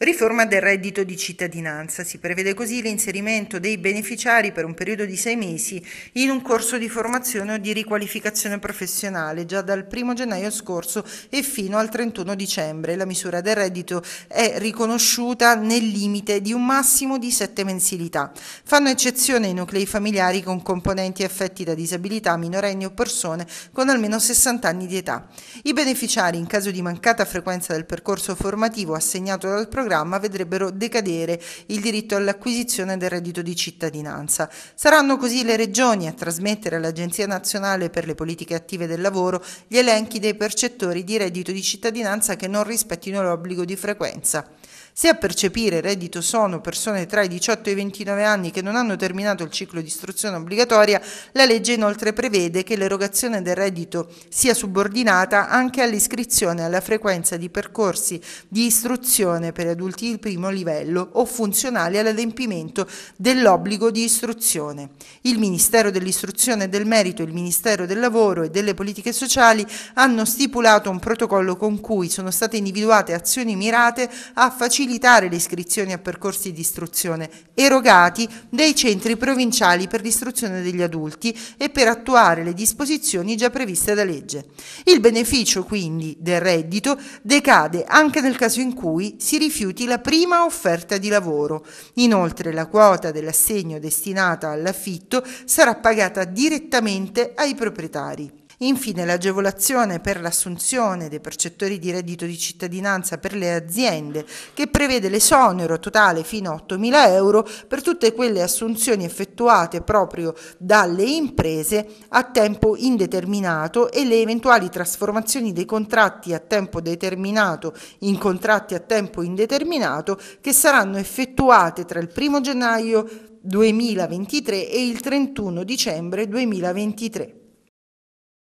Riforma del reddito di cittadinanza. Si prevede così l'inserimento dei beneficiari per un periodo di sei mesi in un corso di formazione o di riqualificazione professionale già dal 1 gennaio scorso e fino al 31 dicembre. La misura del reddito è riconosciuta nel limite di un massimo di sette mensilità. Fanno eccezione i nuclei familiari con componenti affetti da disabilità, minorenni o persone con almeno 60 anni di età. I beneficiari, in caso di mancata frequenza del percorso formativo assegnato dal programma, programma vedrebbero decadere il diritto all'acquisizione del reddito di cittadinanza. Saranno così le regioni a trasmettere all'Agenzia nazionale per le politiche attive del lavoro gli elenchi dei percettori di reddito di cittadinanza che non rispettino l'obbligo di frequenza. Se a percepire reddito sono persone tra i 18 e i 29 anni che non hanno terminato il ciclo di istruzione obbligatoria, la legge inoltre prevede che l'erogazione del reddito sia subordinata anche all'iscrizione alla frequenza di percorsi di istruzione per adulti di primo livello o funzionali all'adempimento dell'obbligo di istruzione. Il Ministero dell'Istruzione e del Merito e il Ministero del Lavoro e delle Politiche Sociali hanno stipulato un protocollo con cui sono state individuate azioni mirate a facilitare le iscrizioni a percorsi di istruzione erogati dai centri provinciali per l'istruzione degli adulti e per attuare le disposizioni già previste da legge. Il beneficio quindi del reddito decade anche nel caso in cui si rifiuti rifiuti la prima offerta di lavoro. Inoltre la quota dell'assegno destinata all'affitto sarà pagata direttamente ai proprietari. Infine l'agevolazione per l'assunzione dei percettori di reddito di cittadinanza per le aziende che prevede l'esonero totale fino a 8.000 euro per tutte quelle assunzioni effettuate proprio dalle imprese a tempo indeterminato e le eventuali trasformazioni dei contratti a tempo determinato in contratti a tempo indeterminato che saranno effettuate tra il 1 gennaio 2023 e il 31 dicembre 2023.